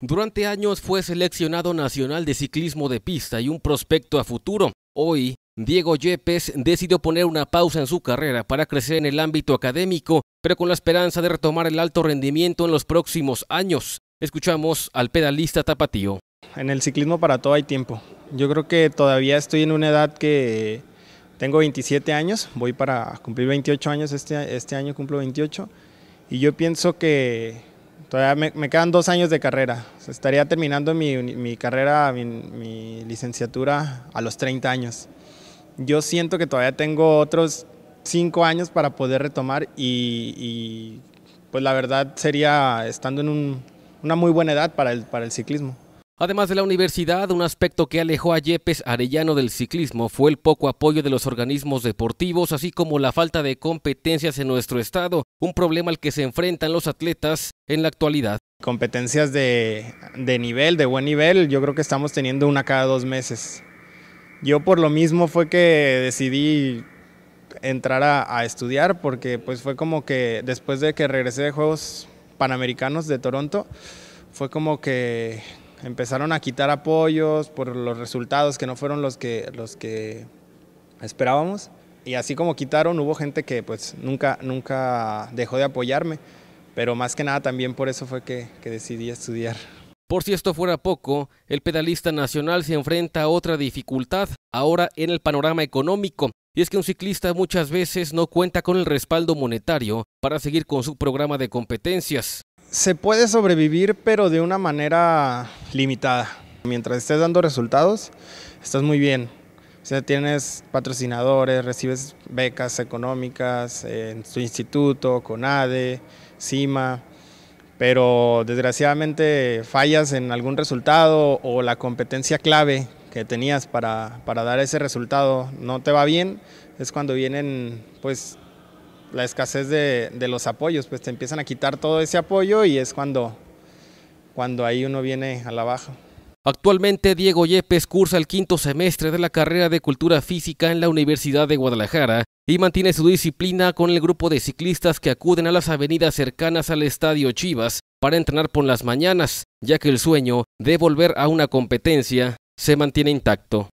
Durante años fue seleccionado nacional de ciclismo de pista y un prospecto a futuro. Hoy, Diego Yepes decidió poner una pausa en su carrera para crecer en el ámbito académico, pero con la esperanza de retomar el alto rendimiento en los próximos años. Escuchamos al pedalista Tapatío. En el ciclismo para todo hay tiempo. Yo creo que todavía estoy en una edad que tengo 27 años, voy para cumplir 28 años, este, este año cumplo 28, y yo pienso que Todavía me, quedan dos años de carrera. estaría terminando mi, mi carrera, mi, licenciatura a los 30 años. Yo siento que todavía tengo otros cinco años para poder retomar y, y pues la verdad sería estando en un, una muy buena edad para el, para el ciclismo. Además de la universidad, un aspecto que alejó a Yepes Arellano del ciclismo fue el poco apoyo de los organismos deportivos, así como la falta de competencias en nuestro estado, un problema al que se enfrentan los atletas en la actualidad. Competencias de, nivel, de buen nivel, yo creo que estamos teniendo una cada dos meses. Yo por lo mismo fue que decidí entrar a, a estudiar, porque pues fue como que después de que regresé de Juegos Panamericanos de Toronto, fue como que empezaron a quitar apoyos por los resultados que no fueron los que, los que esperábamos. Y así como quitaron, hubo gente que pues nunca, nunca dejó de apoyarme. Pero más que nada también por eso fue que, que decidí estudiar. Por si esto fuera poco, el pedalista nacional se enfrenta a otra dificultad ahora en el panorama económico, y es que un ciclista muchas veces no cuenta con el respaldo monetario para seguir con su programa de competencias. Se puede sobrevivir, pero de una manera limitada. Mientras estés dando resultados, estás muy bien. O sea, tienes patrocinadores, recibes becas económicas en tu instituto, CONADE, CIMA, pero desgraciadamente fallas en algún resultado o la competencia clave que tenías para, para dar ese resultado no te va bien, es cuando vienen pues la escasez de, los apoyos, pues te empiezan a quitar todo ese apoyo y es cuando, cuando ahí uno viene a la baja. Actualmente Diego Yepes cursa el quinto semestre de la carrera de Cultura Física en la Universidad de Guadalajara y mantiene su disciplina con el grupo de ciclistas que acuden a las avenidas cercanas al Estadio Chivas para entrenar por las mañanas, ya que el sueño de volver a una competencia se mantiene intacto.